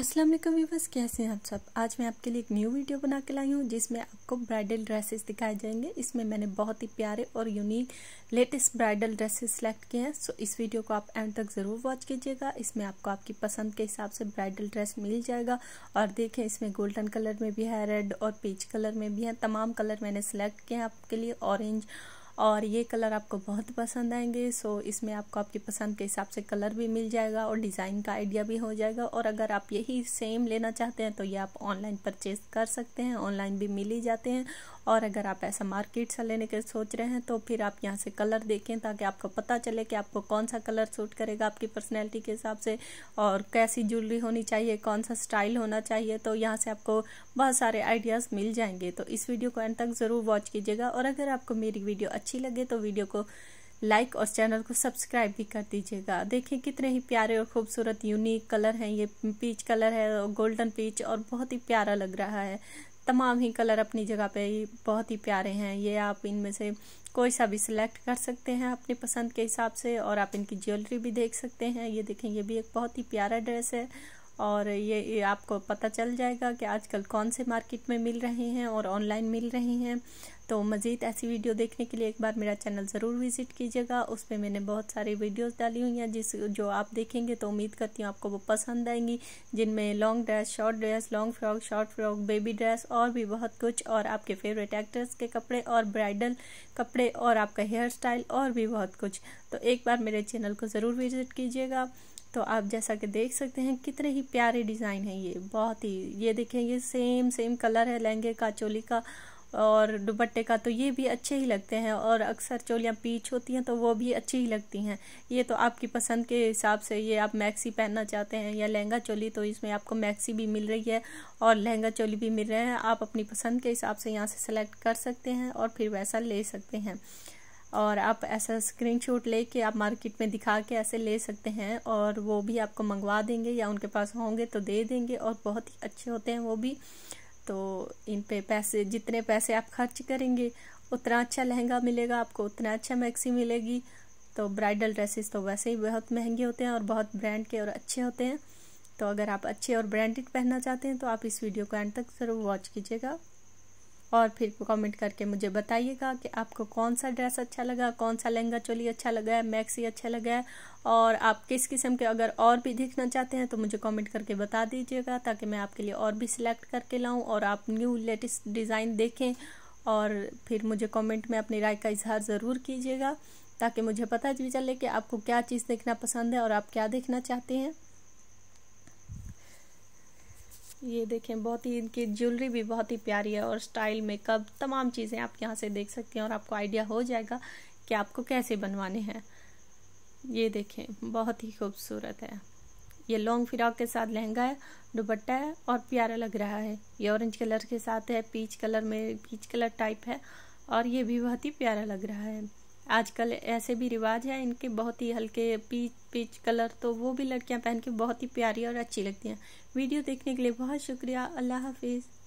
Aslam viewers कैसे हैं आप सब आज मैं आपके लिए एक न्यू वीडियो बना के लाई हूँ जिसमें आपको ब्राइडल ड्रेसेस दिखाए जाएंगे इसमें मैंने बहुत ही प्यारे और unique latest bridal dresses select किए हैं सो इस वीडियो को आप एंड तक ज़रूर वॉच कीजिएगा इसमें आपको आपकी पसंद के हिसाब से ब्राइडल ड्रेस मिल जाएगा और देखें इसमें गोल्डन कलर में भी है रेड और पीच कलर में भी है तमाम कलर मैंने सेलेक्ट किए हैं आपके लिए ऑरेंज और ये कलर आपको बहुत पसंद आएंगे सो इसमें आपको आपकी पसंद के हिसाब से कलर भी मिल जाएगा और डिज़ाइन का आइडिया भी हो जाएगा और अगर आप यही सेम लेना चाहते हैं तो ये आप ऑनलाइन परचेज कर सकते हैं ऑनलाइन भी मिल ही जाते हैं और अगर आप ऐसा मार्केट से लेने के सोच रहे हैं तो फिर आप यहाँ से कलर देखें ताकि आपको पता चले कि आपको कौन सा कलर सूट करेगा आपकी पर्सनैलिटी के हिसाब से और कैसी ज्वेलरी होनी चाहिए कौन सा स्टाइल होना चाहिए तो यहाँ से आपको बहुत सारे आइडियाज़ मिल जाएंगे तो इस वीडियो को एंड तक ज़रूर वॉच कीजिएगा और अगर आपको मेरी वीडियो अच्छी अच्छी लगे तो वीडियो को लाइक और चैनल को सब्सक्राइब भी कर दीजिएगा देखिए कितने ही प्यारे और खूबसूरत यूनिक कलर हैं ये पीच कलर है गोल्डन पीच और बहुत ही प्यारा लग रहा है तमाम ही कलर अपनी जगह पे बहुत ही प्यारे हैं ये आप इनमें से कोई सा भी सिलेक्ट कर सकते हैं अपने पसंद के हिसाब से और आप इनकी ज्वेलरी भी देख सकते हैं ये देखें ये भी एक बहुत ही प्यारा ड्रेस है और ये, ये आपको पता चल जाएगा कि आजकल कौन से मार्केट में मिल रहे हैं और ऑनलाइन मिल रहे हैं तो मज़ीद ऐसी वीडियो देखने के लिए एक बार मेरा चैनल ज़रूर विज़िट कीजिएगा उस पर मैंने बहुत सारी वीडियोस डाली हुई हैं जिस जो आप देखेंगे तो उम्मीद करती हूँ आपको वो पसंद आएंगी जिनमें long dress short dress long frock short frock baby dress और भी बहुत कुछ और आपके फेवरेट एक्टर्स के कपड़े और ब्राइडल कपड़े और आपका हेयर स्टाइल और भी बहुत कुछ तो एक बार मेरे चैनल को ज़रूर विज़िट कीजिएगा तो आप जैसा कि देख सकते हैं कितने ही प्यारे डिज़ाइन हैं ये बहुत ही ये देखें ये सेम सेम कलर है लहंगे का चोली का और दुपट्टे का तो ये भी अच्छे ही लगते हैं और अक्सर चोलियाँ पीच होती हैं तो वो भी अच्छी ही लगती हैं ये तो आपकी पसंद के हिसाब से ये आप मैक्सी पहनना चाहते हैं या लहंगा चोली तो इसमें आपको मैक्सी भी मिल रही है और लहंगा चोली भी मिल रहे हैं आप अपनी पसंद के हिसाब से यहाँ से सेलेक्ट कर सकते हैं और फिर वैसा ले सकते हैं और आप ऐसा स्क्रीनशॉट लेके आप मार्केट में दिखा के ऐसे ले सकते हैं और वो भी आपको मंगवा देंगे या उनके पास होंगे तो दे देंगे और बहुत ही अच्छे होते हैं वो भी तो इन पे पैसे जितने पैसे आप खर्च करेंगे उतना अच्छा लहंगा मिलेगा आपको उतना अच्छा मैक्सी मिलेगी तो ब्राइडल ड्रेसेस तो वैसे ही बहुत महंगे होते हैं और बहुत ब्रांड के और अच्छे होते हैं तो अगर आप अच्छे और ब्रांडेड पहनना चाहते हैं तो आप इस वीडियो को एंड तक ज़रूर वॉच कीजिएगा और फिर कमेंट करके मुझे बताइएगा कि आपको कौन सा ड्रेस अच्छा लगा कौन सा लहंगा चोली अच्छा लगा है मैक्सी अच्छा लगा है और आप किस किस्म के अगर और भी देखना चाहते हैं तो मुझे कमेंट करके बता दीजिएगा ताकि मैं आपके लिए और भी सिलेक्ट करके लाऊं और आप न्यू लेटेस्ट डिज़ाइन देखें और फिर मुझे कॉमेंट में अपनी राय का इजहार ज़रूर कीजिएगा ताकि मुझे पता भी चले कि आपको क्या चीज़ देखना पसंद है और आप क्या देखना चाहते हैं ये देखें बहुत ही इनकी ज्वेलरी भी बहुत ही प्यारी है और स्टाइल मेकअप तमाम चीज़ें आप यहाँ से देख सकते हैं और आपको आइडिया हो जाएगा कि आपको कैसे बनवाने हैं ये देखें बहुत ही खूबसूरत है ये लॉन्ग फ्रॉक के साथ लहंगा है दुपट्टा है और प्यारा लग रहा है ये ऑरेंज कलर के साथ है पीच कलर में पीच कलर टाइप है और ये भी बहुत ही प्यारा लग रहा है आजकल ऐसे भी रिवाज है इनके बहुत ही हल्के पीच पीच कलर तो वो भी लड़कियां पहन के बहुत ही प्यारी और अच्छी लगती हैं वीडियो देखने के लिए बहुत शुक्रिया अल्लाह हाफिज़